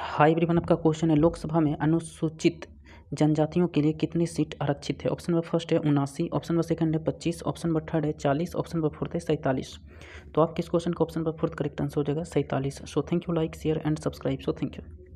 high everyone आपका question है लोकसभा में अनुसूचित जनजातियों के लिए कितनी सीट आरक्षित है ऑप्शन नंबर फर्स्ट है उनासी ऑप्शन नंबर सेकंड है पच्चीस ऑप्शन नंबर थर्ड है चालीस ऑप्शन नंबर फोर्थ है सैंतालीस तो आपके किस क्वेश्चन का option number fourth correct answer हो जाएगा सैंतालीस so thank you like share and subscribe so thank you